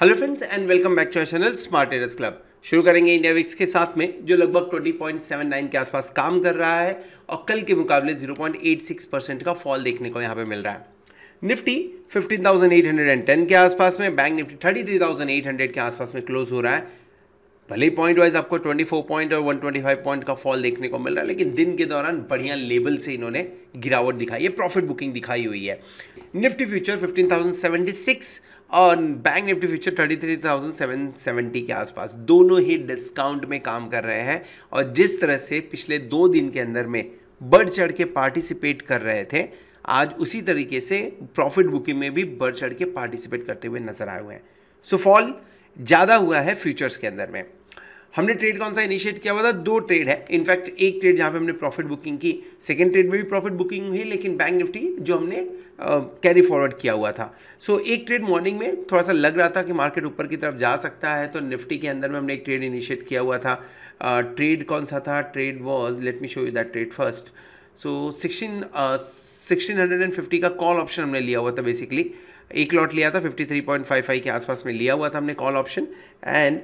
hello friends and welcome back to channel smart traders club शुरू करेंगे India VIX के साथ में जो लगभग 20.79 के आसपास काम कर रहा है और कल के मुकाबले 0.86 परसेंट का फॉल देखने को यहाँ पे मिल रहा है निफ्टी 15,810 के आसपास में बैंक निफ्टी 33,800 के आसपास में क्लोज हो रहा है भले ही पॉइंट वाइज आपको 24 पॉइंट और 125 पॉइंट का फॉल देखने को मिल रहा है लेकिन दिन के दौरान बढ़िया लेवल से इन्होंने गिरावट दिखाई है प्रॉफिट बुकिंग दिखाई हुई है निफ्टी फ्यूचर 15,076 और बैंक निफ्टी फ्यूचर 33,770 के आसपास दोनों ही डिस्काउंट में काम कर रहे हैं और जिस तरह से पिछले दो दिन के अंदर में बढ़ चढ़ के पार्टिसिपेट कर रहे थे आज उसी तरीके से प्रॉफिट बुकिंग में भी बढ़ चढ़ के पार्टिसिपेट करते हुए नजर आए हुए हैं सो फॉल ज़्यादा हुआ है फ्यूचर्स के अंदर में हमने ट्रेड कौन सा इनिशिएट किया हुआ था दो ट्रेड है इनफैक्ट एक ट्रेड जहाँ पे हमने प्रॉफिट बुकिंग की सेकेंड ट्रेड में भी प्रॉफिट बुकिंग हुई लेकिन बैंक निफ्टी जो हमने कैरी uh, फॉरवर्ड किया हुआ था सो so, एक ट्रेड मॉर्निंग में थोड़ा सा लग रहा था कि मार्केट ऊपर की तरफ जा सकता है तो निफ्टी के अंदर में हमने एक ट्रेड इनिशिएट किया हुआ था ट्रेड uh, कौन सा था trade was let me show you that trade first so sixteen sixteen hundred and fifty का कॉल ऑप्शन हमने लिया हुआ था बेसिकली एक लॉट लिया था fifty three point five five के आसपास में लिया हुआ था हमने कॉल ऑप्शन एंड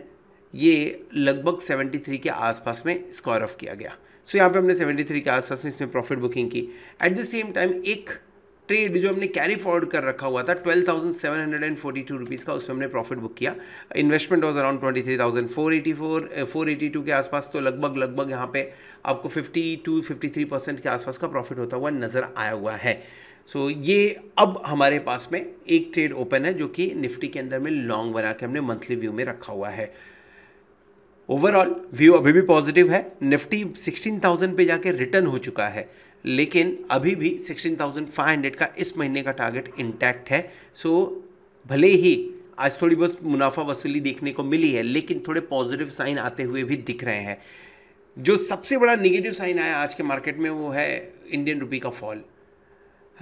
ये लगभग 73 के आसपास में स्क्वायर ऑफ किया गया सो so, यहाँ पे हमने 73 के आसपास में इसमें प्रॉफिट बुकिंग की एट द सेम टाइम एक ट्रेड जो हमने कैरी फॉरवर्ड कर रखा हुआ था 12,742 thousand seven hundred and forty two rupees का उसमें हमने प्रॉफिट बुक किया investment was around twenty three thousand four eighty four four eighty two के आसपास तो लगभग लगभग यहाँ पे आपको fifty two fifty three percent के आसपास का प्रॉफिट होता हुआ नज़र आया हुआ है सो so, ये अब हमारे पास में एक ट्रेड ओपन है जो कि निफ्टी के अंदर में लॉन्ग बना के हमने मंथली व्यू में रखा हुआ है ओवरऑल व्यू अभी भी पॉजिटिव है निफ्टी 16,000 पे जाके रिटर्न हो चुका है लेकिन अभी भी 16,500 का इस महीने का टारगेट इंटैक्ट है सो भले ही आज थोड़ी बहुत मुनाफा वसूली देखने को मिली है लेकिन थोड़े पॉजिटिव साइन आते हुए भी दिख रहे हैं जो सबसे बड़ा निगेटिव साइन आया आज के मार्केट में वो है इंडियन रुपी का फॉल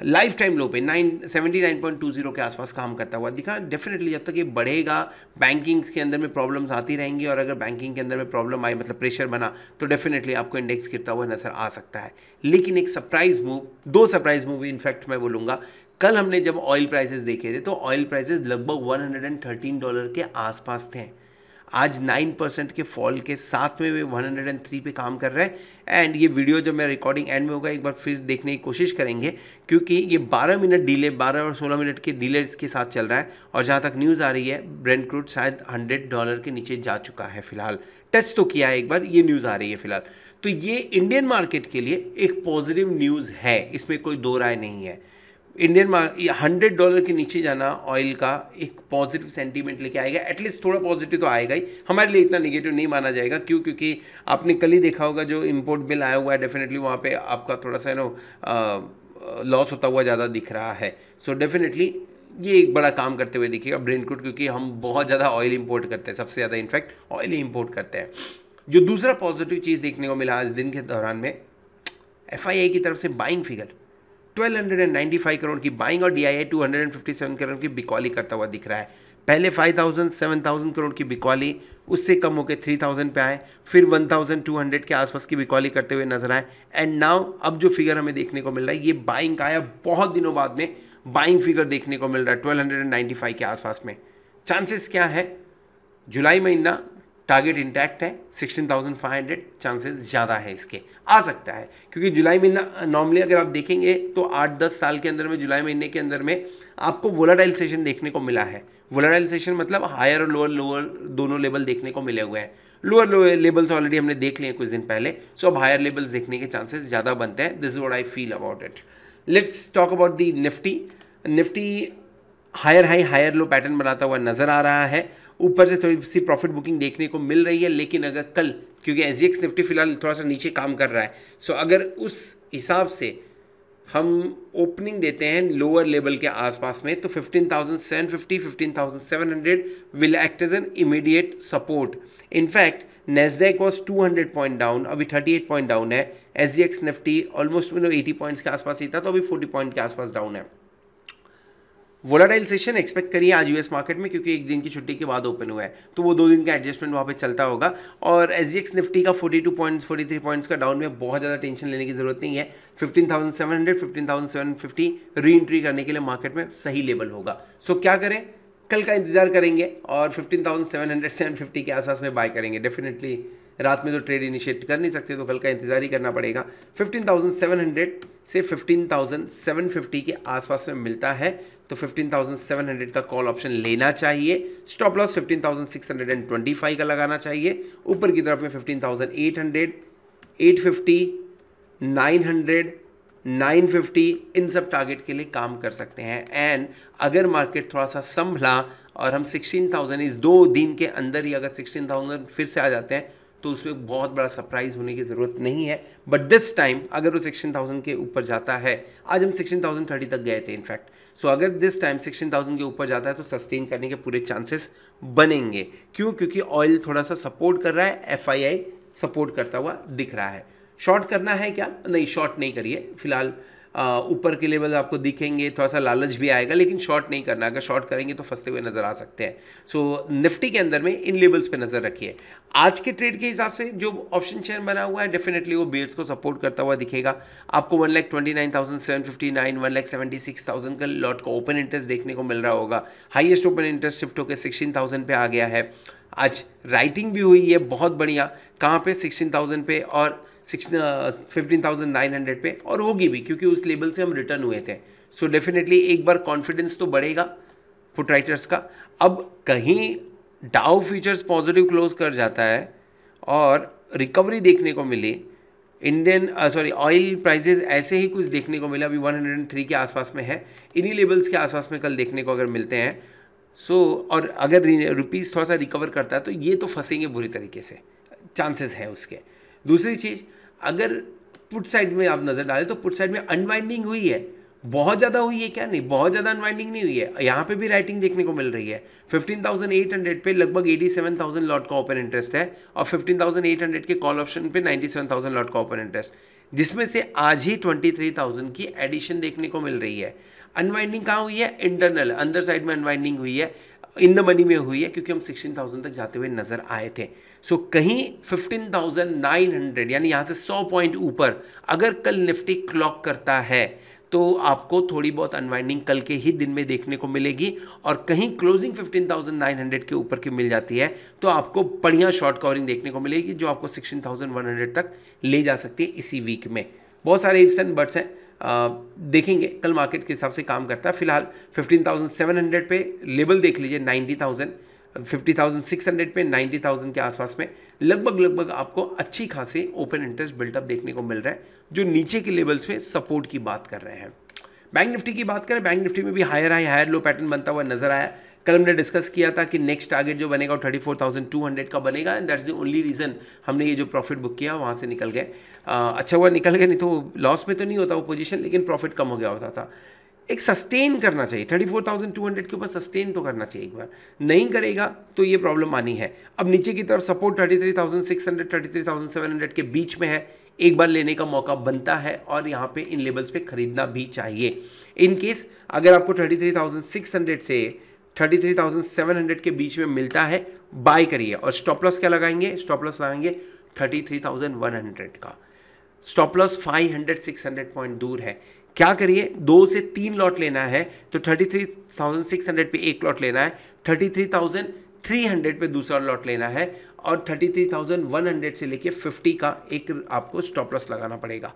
लाइफ टाइम लो पे nine seventy nine point two zero के आसपास काम करता हुआ दिखा डेफिनेटली जब तक ये बढ़ेगा बैंकिंग्स के अंदर में प्रॉब्लम्स आती रहेंगी और अगर बैंकिंग के अंदर में प्रॉब्लम आई मतलब प्रेशर बना तो डेफिनेटली आपको इंडेक्स गिरता हुआ नजर आ सकता है लेकिन एक सरप्राइज मूव दो सरप्राइज मूव इनफैक्ट मैं बोलूँगा कल हमने जब ऑयल प्राइसेस देखे थे तो ऑयल प्राइसेस लगभग वन डॉलर के आसपास थे आज नाइन परसेंट के फॉल के साथ में वे वन हंड्रेड एंड थ्री पे काम कर रहे हैं एंड ये वीडियो जब मैं रिकॉर्डिंग एंड में होगा एक बार फिर देखने की कोशिश करेंगे क्योंकि ये बारह मिनट डिले बारह और सोलह मिनट के डीले के साथ चल रहा है और जहाँ तक न्यूज़ आ रही है ब्रेंड क्रूड शायद हंड्रेड डॉलर के नीचे जा चुका है फिलहाल टेस्ट तो किया है एक बार ये न्यूज़ आ रही है फिलहाल तो ये इंडियन मार्केट के लिए एक पॉजिटिव न्यूज़ है इसमें कोई दो राय नहीं है इंडियन हंड्रेड डॉलर के नीचे जाना ऑयल का एक पॉजिटिव सेंटीमेंट लेके आएगा एटलीस्ट थोड़ा पॉजिटिव तो आएगा ही हमारे लिए इतना निगेटिव नहीं माना जाएगा क्यों क्योंकि आपने कल ही देखा होगा जो इम्पोर्ट बिल आया हुआ है डेफिनेटली वहाँ पे आपका थोड़ा सा नो लॉस होता हुआ ज़्यादा दिख रहा है सो so डेफिनेटली ये एक बड़ा काम करते हुए दिखेगा ब्रेन क्रूड क्योंकि हम बहुत ज़्यादा ऑयल इम्पोर्ट करते हैं सबसे ज़्यादा इनफैक्ट ऑयल ही इम्पोर्ट करते हैं जो दूसरा पॉजिटिव चीज़ देखने को मिला आज दिन के दौरान में एफ की तरफ से बाइंग फिगर 1295 करोड़ की बाइंग और डीआईए 257 करोड़ की बिकॉली करता हुआ दिख रहा है पहले 5000 7000 करोड़ की बिकॉली उससे कम होकर 3000 पे आए फिर 1200 के आसपास की बिकॉली करते हुए नजर आए एंड नाउ अब जो फिगर हमें देखने को मिल रहा है ये बाइंग का आया बहुत दिनों बाद में बाइंग फिगर देखने को मिल रहा है ट्वेल्व के आसपास में चांसेस क्या है जुलाई महीना टारगेट इंटैक्ट है 16,500 चांसेस ज़्यादा है इसके आ सकता है क्योंकि जुलाई महीना नॉर्मली अगर आप देखेंगे तो आठ दस साल के अंदर में जुलाई महीने के अंदर में आपको वोलाटाइल सेशन देखने को मिला है वोलाटाइल सेशन मतलब हायर और लोअर लोअर दोनों लेवल देखने को मिले हुए हैं लोअर लोअर लेवल्स ऑलरेडी हमने देख लिए कुछ दिन पहले सो अब हायर लेवल्स देखने के चांसेस ज़्यादा बनते हैं this what I feel about it let's talk about the Nifty Nifty higher high higher low pattern बनाता हुआ नज़र आ रहा है ऊपर से थोड़ी सी प्रॉफिट बुकिंग देखने को मिल रही है लेकिन अगर कल क्योंकि एस जी निफ्टी फिलहाल थोड़ा सा नीचे काम कर रहा है सो अगर उस हिसाब से हम ओपनिंग देते हैं लोअर लेवल के आसपास में तो 15,750, 15,700 will act as an immediate support in fact Nasdaq was 200 point down अभी 38 पॉइंट डाउन है S G X Nifty almost मतलब 80 पॉइंट्स के आसपास ही था तो अभी 40 पॉइंट के आसपास डाउन है वोलाटाइल एक्सपेक्ट करिए आज यूएस मार्केट में क्योंकि एक दिन की छुट्टी के बाद ओपन हुआ है तो वो दो दिन का एडजस्टमेंट वहाँ पे चलता होगा और एस जी एक्स निफ्टी का 42 पॉइंट्स 43 पॉइंट्स का डाउन में बहुत ज़्यादा टेंशन लेने की ज़रूरत नहीं है 15,700 15,750 री एंट्री करने के लिए मार्केट में सही लेवल होगा सो क्या करें कल का इंतजार करेंगे और फिफ्टीन 750 के आसपास में बाय करेंगे डेफिनेटली रात में तो ट्रेड इनिशिएट कर नहीं सकते तो कल का इंतजार ही करना पड़ेगा 15,700 से 15,750 के आसपास में मिलता है तो 15,700 का कॉल ऑप्शन लेना चाहिए स्टॉप लॉस 15,625 का लगाना चाहिए ऊपर की तरफ में 15,800, 850, 900, 950 इन सब टारगेट के लिए काम कर सकते हैं एंड अगर मार्केट थोड़ा सा संभला और हम 16,000 इस दो दिन के अंदर ही अगर 16,000 फिर से आ जाते हैं तो उसमें बहुत बड़ा सरप्राइज होने की ज़रूरत नहीं है बट दिस टाइम अगर वो सिक्सटीन थाउजेंड के ऊपर जाता है आज हम सिक्सटीन थाउजेंड थर्टी तक गए थे इनफैक्ट सो अगर दिस टाइम सिक्सटीन थाउजेंड के ऊपर जाता है तो सस्टेन करने के पूरे चांसेस बनेंगे क्यों क्योंकि ऑयल थोड़ा सा सपोर्ट कर रहा है एफ सपोर्ट करता हुआ दिख रहा है शॉर्ट करना है क्या नहीं शॉर्ट नहीं करिए फिलहाल ऊपर के लेवल आपको दिखेंगे थोड़ा सा लालच भी आएगा लेकिन शॉर्ट नहीं करना अगर शॉर्ट करेंगे तो फंसते हुए नज़र आ सकते हैं सो so, निफ्टी के अंदर में इन लेवल्स पे नज़र रखिए आज के ट्रेड के हिसाब से जो ऑप्शन चेयर बना हुआ है डेफिनेटली वो बेयर्स को सपोर्ट करता हुआ दिखेगा आपको one lakh twenty nine thousand seven fifty nine one lakh seventy six thousand का लॉट का ओपन इंटरेस्ट देखने को मिल रहा होगा हाइएस्ट ओपन इंटरेस्ट शिफ्ट होकर सिक्सटीन थाउजेंड पे आ गया है आज राइटिंग भी हुई है बहुत बढ़िया कहाँ पे सिक्सटीन थाउजेंड पे और six fifteen thousand nine hundred पे और होगी भी क्योंकि उस लेवल से हम रिटर्न हुए थे सो so डेफिनेटली एक बार कॉन्फिडेंस तो बढ़ेगा फुट राइटर्स का अब कहीं डाउ फ्यूचर्स पॉजिटिव क्लोज कर जाता है और रिकवरी देखने को मिली इंडियन सॉरी ऑयल प्राइजेस ऐसे ही कुछ देखने को मिला अभी 103 के आसपास में है इन्हीं लेवल्स के आसपास में कल देखने को अगर मिलते हैं सो so, और अगर रुपीज़ थोड़ा सा रिकवर करता है तो ये तो फंसेंगे बुरी तरीके से चांसेस हैं उसके दूसरी चीज़ अगर पुट साइड में आप नज़र डालें तो पुट साइड में अनवाइंडिंग हुई है बहुत ज़्यादा हुई है क्या नहीं बहुत ज़्यादा अनवाइंडिंग नहीं हुई है यहाँ पे भी राइटिंग देखने को मिल रही है 15,800 पे लगभग 87,000 लॉट का ओपन इंटरेस्ट है और 15,800 के कॉल ऑप्शन पे 97,000 लॉट का ओपन इंटरेस्ट जिसमें से आज ही 23,000 की एडिशन देखने को मिल रही है अनवाइंडिंग कहाँ हुई है इंटरनल अंदर साइड में अनवाइंडिंग हुई है इन द मनी में हुई है क्योंकि हम सिक्सटीन थाउजेंड तक जाते हुए नज़र आए थे सो so, कहीं फिफ्टीन थाउजेंड नाइन हंड्रेड यानी यहाँ से सौ पॉइंट ऊपर अगर कल निफ्टी क्लॉक करता है तो आपको थोड़ी बहुत अनवाइंडिंग कल के ही दिन में देखने को मिलेगी और कहीं क्लोजिंग 15,900 के ऊपर की मिल जाती है तो आपको बढ़िया शॉर्ट कवरिंग देखने को मिलेगी जो आपको 16,100 तक ले जा सकती है इसी वीक में बहुत सारे इफ्स एंड बट्स हैं देखेंगे कल मार्केट के हिसाब से काम करता है फिलहाल 15,700 पे लेवल देख लीजिए 90,000 50,600 पे 90,000 के आसपास में लगभग लगभग आपको अच्छी खासी ओपन इंटरेस्ट बिल्टअप देखने को मिल रहा है जो नीचे के लेवल्स पे सपोर्ट की बात कर रहे हैं बैंक निफ्टी की बात करें बैंक निफ्टी में भी higher high higher low pattern बनता हुआ नजर आया कल हमने डिस्कस किया था कि नेक्स्ट टारगेट जो बनेगा वो thirty four thousand two hundred का बनेगा and that's the only reason हमने ये जो प्रॉफिट बुक किया वहाँ से निकल गए अच्छा हुआ निकल गए नहीं तो लॉस में तो नहीं होता वो पोजीशन लेकिन प्रॉफिट कम हो गया होता था एक सस्टेन करना चाहिए thirty four thousand two hundred के ऊपर सस्टेन तो करना चाहिए एक बार नहीं करेगा तो ये प्रॉब्लम आनी है अब नीचे की तरफ support thirty three thousand six hundred thirty three thousand seven hundred के बीच में है एक बार लेने का मौका बनता है और यहाँ पे इन लेवल्स पे खरीदना भी चाहिए इन केस अगर आपको thirty three thousand six hundred से thirty three thousand seven hundred के बीच में मिलता है बाय करिए और स्टॉप लॉस क्या लगाएंगे स्टॉप लॉस लगाएंगे thirty three thousand one hundred का stop loss five hundred six hundred point दूर है क्या करिए दो से तीन लॉट लेना है तो thirty three thousand six hundred पे एक लॉट लेना है thirty three thousand three hundred पे दूसरा लॉट लेना है और thirty three thousand one hundred से लेके फिफ्टी का एक आपको स्टॉप लॉस लगाना पड़ेगा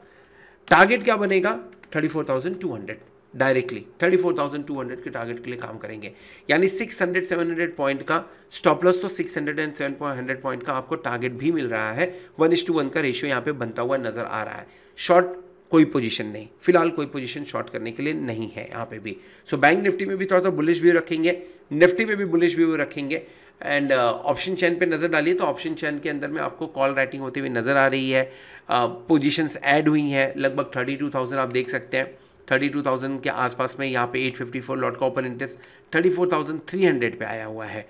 टारगेट क्या बनेगा thirty four thousand two hundred directly 34,200 के टारगेट के लिए काम करेंगे यानी 600 700 पॉइंट का स्टॉप लॉस तो 600 एंड 700 पॉइंट का आपको टारगेट भी मिल रहा है वन इज टू वन का रेशियो यहाँ पे बनता हुआ नजर आ रहा है शॉर्ट कोई पोजीशन नहीं फिलहाल कोई पोजीशन शॉर्ट करने के लिए नहीं है यहाँ पे भी सो so, बैंक निफ्टी में भी थोड़ा सा बुलिश व्यू रखेंगे निफ्टी में भी बुलिश व्यू रखेंगे एंड ऑप्शन चैन पे नज़र डालिए तो ऑप्शन चैन के अंदर में आपको कॉल राइटिंग होती हुई नज़र आ रही है पोजीशंस एड ऐड हुई हैं लगभग थर्टी टू थाउजेंड आप देख सकते हैं थर्टी टू थाउजेंड के आसपास में यहाँ पे एट फिफ्टी फोर लॉट का open interest thirty four thousand three hundred पर आया हुआ है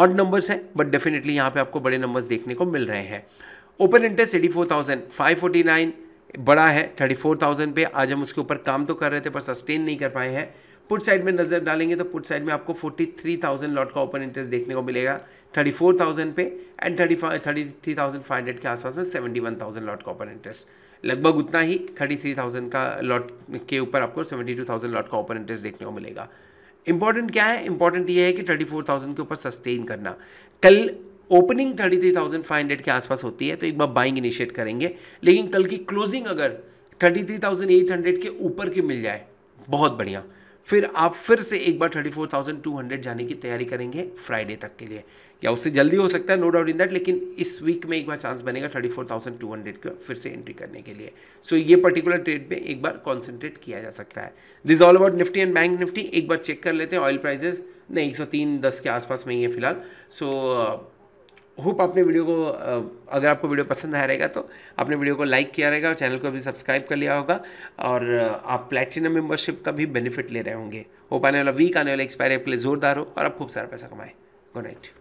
ऑड नंबर्स हैं बट डेफिनेटली यहाँ पे आपको बड़े नंबर्स देखने को मिल रहे हैं open interest eighty four thousand five forty nine बड़ा है थर्टी फोर थाउजेंड पे आज हम उसके ऊपर काम तो कर रहे थे पर सस्टेन नहीं कर पाए हैं पुट साइड में नज़र डालेंगे तो पुट साइड में आपको फोर्टी थ्री थाउजेंड लॉट का ओपन इंटरेस्ट देखने को मिलेगा थर्टी फोर थाउजेंड पे and five thirty three thousand five hundred के आसपास में सेवेंटी वन थाउजेंड लॉट का ओपन इंटरेस्ट लगभग उतना ही थर्टी थ्री थाउजेंड का लॉट के ऊपर आपको सेवेंटी टू थाउजेंड लॉट का ओपन इंटरेस्ट देखने को मिलेगा इंपॉर्टेंट क्या है इंपॉर्टेंट ये है कि थर्टी फोर थाउजेंड के ऊपर सस्टेन करना कल opening thirty three thousand five hundred के आसपास होती है तो एक बार बाइंग इनिशिएट करेंगे लेकिन कल की क्लोजिंग अगर thirty three thousand eight hundred के ऊपर की मिल जाए बहुत बढ़िया फिर आप फिर से एक बार thirty four thousand two hundred जाने की तैयारी करेंगे फ्राइडे तक के लिए या उससे जल्दी हो सकता है नो डाउट इन दैट लेकिन इस वीक में एक बार चांस बनेगा thirty four thousand two hundred का फिर से एंट्री करने के लिए सो so, ये पर्टिकुलर ट्रेड पे एक बार कॉन्सेंट्रेट किया जा सकता है this all about Nifty and bank Nifty एक बार चेक कर लेते हैं ऑयल प्राइजेस नहीं एक सौ तीन दस के आसपास में ही है फिलहाल सो so, होप आपने वीडियो को अगर आपको वीडियो पसंद आया रहेगा तो आपने वीडियो को लाइक किया रहेगा और चैनल को भी सब्सक्राइब कर लिया होगा और आप प्लेटिनम मेंबरशिप का भी बेनिफिट ले रहे होंगे होप आने वाला वीक आने वाला एक्सपायरी आपके लिए जोरदार हो और आप खूब सारा पैसा कमाएँ गुड नाइट